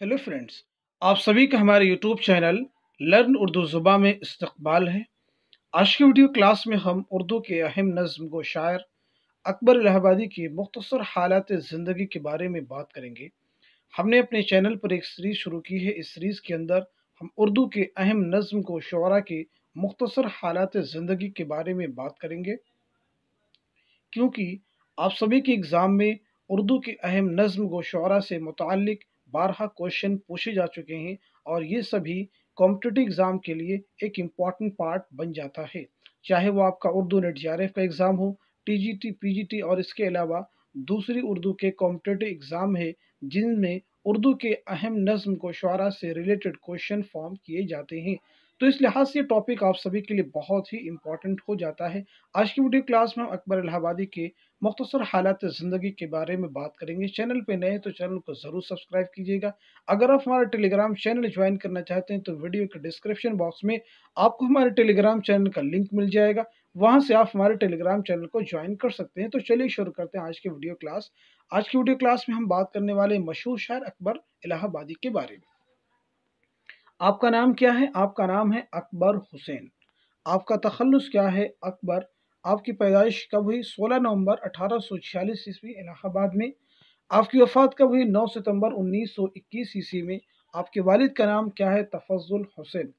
hello friends आप सभी का हमारे यूट्यूब चैनल लर्न उर्दू ज़ुबा में इस्तकबाल है आज की वीडियो क्लास में हम उर्दू के अहम नज़म को शायर अकबर इलाहाबादी की मुख्तर हालत ज़िंदगी के बारे में बात करेंगे हमने अपने चैनल पर एक सीरीज़ शुरू की है इस सीरीज़ के अंदर हम उर्दू के अहम नज़म को शुरा के मुख्तर हालत ज़िंदगी के बारे में बात करेंगे क्योंकि आप सभी के एग्ज़ाम में उर्दू के अहम नज़म व शुरा से मुतक़ बारह क्वेश्चन पूछे जा चुके हैं और ये सभी कॉम्पिटेटिव एग्ज़ाम के लिए एक इम्पॉर्टेंट पार्ट बन जाता है चाहे वो आपका उर्दू नेट जी का एग्ज़ाम हो टीजीटी पीजीटी और इसके अलावा दूसरी उर्दू के कॉम्पिटेटिव एग्ज़ाम है जिनमें उर्दू के अहम नज्म को शुरा से रिलेटेड क्वेश्चन फॉर्म किए जाते हैं तो इस लिहाज से टॉपिक आप सभी के लिए बहुत ही इंपॉर्टेंट हो जाता है आज की वीडियो क्लास में हम अकबर इलाहाबादी के मुख्तर हालात ज़िंदगी के बारे में बात करेंगे चैनल पे नए तो चैनल को ज़रूर सब्सक्राइब कीजिएगा अगर आप हमारा टेलीग्राम चैनल ज्वाइन करना चाहते हैं तो वीडियो के डिस्क्रिप्शन बॉक्स में आपको हमारे टेलीग्राम चैनल का लिंक मिल जाएगा वहाँ से आप हमारे टेलीग्राम चैनल को ज्वाइन कर सकते हैं तो चलिए शुरू करते हैं आज की वीडियो क्लास आज की वीडियो क्लास में हम बात करने वाले मशहूर शायर अकबर इलाहाबादी के बारे में आपका नाम क्या है आपका नाम है अकबर हुसैन आपका तखलस क्या है अकबर आपकी पैदाइश कब हुई 16 नवंबर अठारह सौ छियालीस ईस्वी इलाहाबाद में आपकी वफ़ात कब हुई 9 सितंबर 1921 ईस्वी में आपके वालिद का नाम क्या है तफजुल हुसैन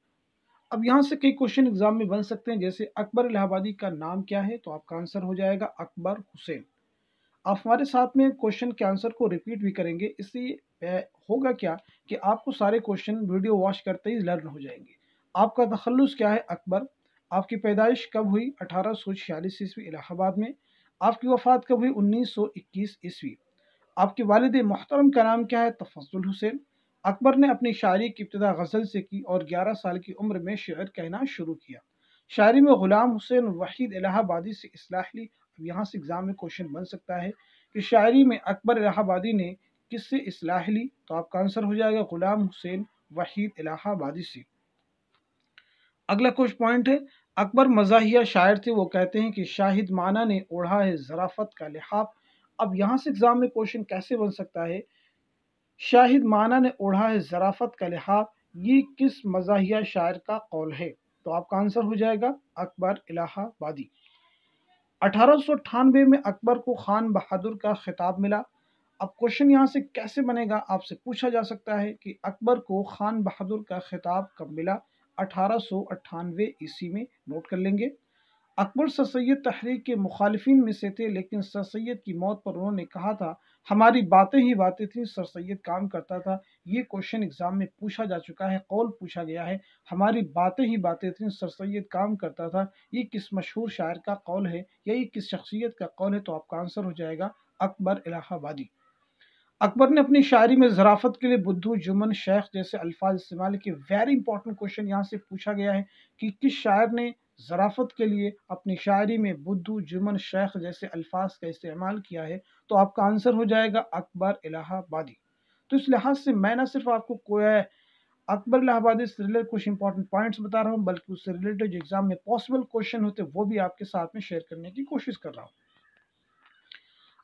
अब यहाँ से कई क्वेश्चन एग्जाम में बन सकते हैं जैसे अकबर इलाहाबादी का नाम क्या है तो आपका आंसर हो जाएगा अकबर हुसैन आप हमारे साथ में क्वेश्चन के आंसर को रिपीट भी करेंगे इसलिए होगा क्या कि आपको सारे क्वेश्चन वीडियो वॉच करते ही लर्न हो जाएंगे आपका तखलस क्या है अकबर आपकी पैदाइश कब हुई अठारह सौ छियालीस ईस्वी इलाहाबाद में आपकी वफ़ात कब हुई उन्नीस सौ इक्कीस ईस्वी आपके वालद मोहतरम का नाम क्या है तफजुल हुसैन अकबर ने अपनी शायरी की इब्तदा गज़ल से की और ग्यारह साल की उम्र में शेर कहना शुरू किया शायरी में ग़ुलाम हुसैन वहीद इलाहाबादी से इसलाह ली अब यहाँ से एग्ज़ाम में क्वेश्चन बन सकता है कि शायरी में अकबर इलाहाबादी ने किससे इसलाह ली तो आपका आंसर हो जाएगा गुलाम हुसैन वहीद इलाहाबादी से अगला कुछ पॉइंट है अकबर मजाहिया शायर थे वो कहते हैं कि शाहिद माना ने ओढ़ा है जराफत का लिहाफ अब यहाँ से एग्ज़ाम में क्वेश्चन कैसे बन सकता है शाहिद माना ने ओढ़ा है जराफत का लिहाफ ये किस मजाहिया शायर का कौल है तो आपका आंसर हो जाएगा अकबर इलाहाबादी अठारह में अकबर को खान बहादुर का खिताब मिला अब क्वेश्चन यहाँ से कैसे बनेगा आपसे पूछा जा सकता है कि अकबर को खान बहादुर का खिताब कब मिला अठारह सौ ईस्वी में नोट कर लेंगे अकबर सर सैद तहरीक के मुखालफिन में से थे लेकिन सर सैद की मौत पर उन्होंने कहा था हमारी बातें ही बातें थी सर सैद काम करता था ये क्वेश्चन एग्ज़ाम में पूछा जा चुका है कौल पूछा गया है हमारी बातें ही बातें थी सर सैद काम करता था ये किस मशहूर शायर का कौल है या ये किस शख्सियत का कौल है तो आपका आंसर हो जाएगा अकबर इलाहाबादी अकबर ने अपनी शायरी में जराफत के लिए बुद्धू जुमन शेख जैसे अल्फाज इस्तेमाल किए वेरी इंपॉर्टेंट क्वेश्चन यहाँ से पूछा गया है कि किस शायर ने जराफत के लिए अपनी शायरी में बुद्धू जुमन शेख जैसे अल्फाज का इस्तेमाल किया है तो आपका आंसर हो जाएगा अकबर इलाहाबादी तो इस लिहाज से मैं ना सिर्फ आपको कोया अकबर इलाहाबादी से रिलेटेड कुछ इंपॉर्टेंट पॉइंट्स बता रहा हूँ बल्कि उससे रिलेटेड जो एग्जाम में पॉसिबल क्वेश्चन होते वो भी आपके साथ में शेयर करने की कोशिश कर रहा हूँ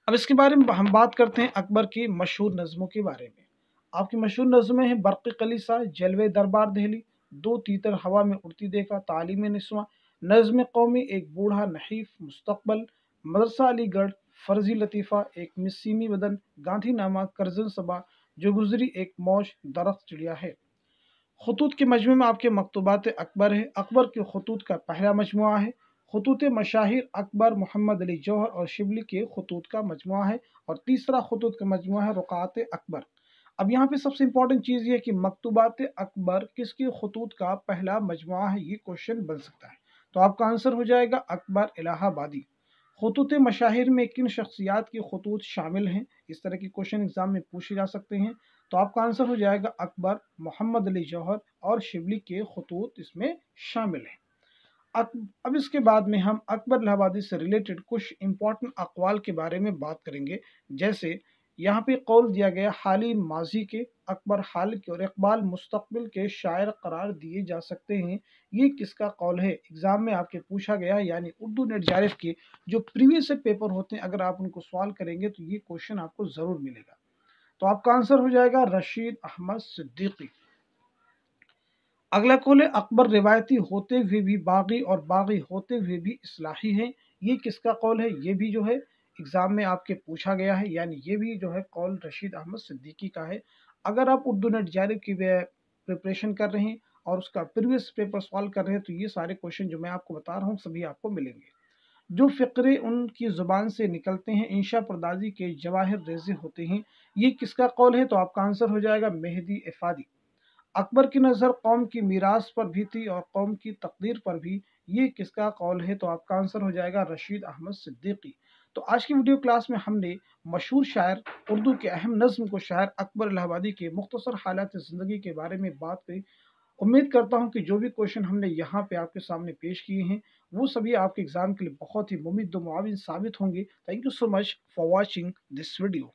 अब इसके बारे में हम बात करते हैं अकबर की मशहूर नज़मों के बारे में आपकी मशहूर नज़में हैं बर्क कलीसा जलवे दरबार दहली दो तीतर हवा में उड़ती देखा तालीम नस्वा नज़म कौमी एक बूढ़ा नहीफ मुस्तबल मदरसा अलीगढ़ फ़र्जी लतीफ़ा एक मिसीमी बदन गांधी नामा करजन सबा जो गुजरी एक मौज दरख्त चिड़िया है खतूत के मजमू में आपके मकतूबात अकबर है अकबर के खतूत का पहला मजमु है खतूत मशाहिर अकबर मोहम्मद अली जौहर और शिबली के खतूत का मजमू है और तीसरा खतूत का मजमू है रुकात अकबर अब यहाँ पे सबसे इम्पॉर्टेंट चीज़ ये कि मकतूबात अकबर किसके खतूत का पहला मजमू है ये क्वेश्चन बन सकता है तो आपका आंसर हो जाएगा अकबर इलाहाबादी खतूत मशाहिर में किन शख्सियात के खतूत शामिल हैं इस तरह के क्वेश्चन एग्ज़ाम में पूछे जा सकते हैं तो आपका आंसर हो जाएगा अकबर मोहम्मद अली जौहर और शिबली के खतूत इसमें शामिल हैं अब इसके बाद में हम अकबर इलाहाबादी से रिलेटेड कुछ इम्पोर्टेंट अकवाल के बारे में बात करेंगे जैसे यहाँ पे कौल दिया गया हाली माजी के अकबर हाल के और इकबाल मुस्तबिल के शायर करार दिए जा सकते हैं ये किसका कौल है एग्ज़ाम में आपके पूछा गया यानी उर्दू नेट जारिफ के जो प्रीवियस पेपर होते हैं अगर आप उनको सवाल करेंगे तो ये क्वेश्चन आपको ज़रूर मिलेगा तो आपका आंसर हो जाएगा रशीद अहमद सिद्दीकी अगला कौल अकबर रिवायती होते हुए भी बागी और बागी होते हुए भी इसलाही है ये किसका कौल है ये भी जो है एग्ज़ाम में आपके पूछा गया है यानी ये भी जो है कौल रशीद अहमद सिद्दीकी का है अगर आप उर्दू नेट जारी की प्रिपरेशन कर रहे हैं और उसका प्रीवियस पेपर सॉल्व कर रहे हैं तो ये सारे क्वेश्चन जो मैं आपको बता रहा हूँ सभी आपको मिलेंगे जो फ़िक्रे उनकी ज़ुबान से निकलते हैं इंशा प्रदाजी के जवाहिर रेजे होते हैं ये किसका कौल है तो आपका आंसर हो जाएगा मेहदी एफादी अकबर की नज़र कौम की मीरास पर भी थी और कौम की तकदीर पर भी ये किसका कौल है तो आपका आंसर हो जाएगा रशीद अहमद सिद्दीकी तो आज की वीडियो क्लास में हमने मशहूर शायर उर्दू के अहम नज़म को शायर अकबर इलाहाबादी के मुख्तसर हालात ज़िंदगी के बारे में बात की उम्मीद करता हूँ कि जो भी क्वेश्चन हमने यहाँ पे आपके सामने पेश किए हैं वो सभी आपके एग्ज़ाम के लिए बहुत ही मुमिद मुआविन साबित होंगे thank you so much for watching this video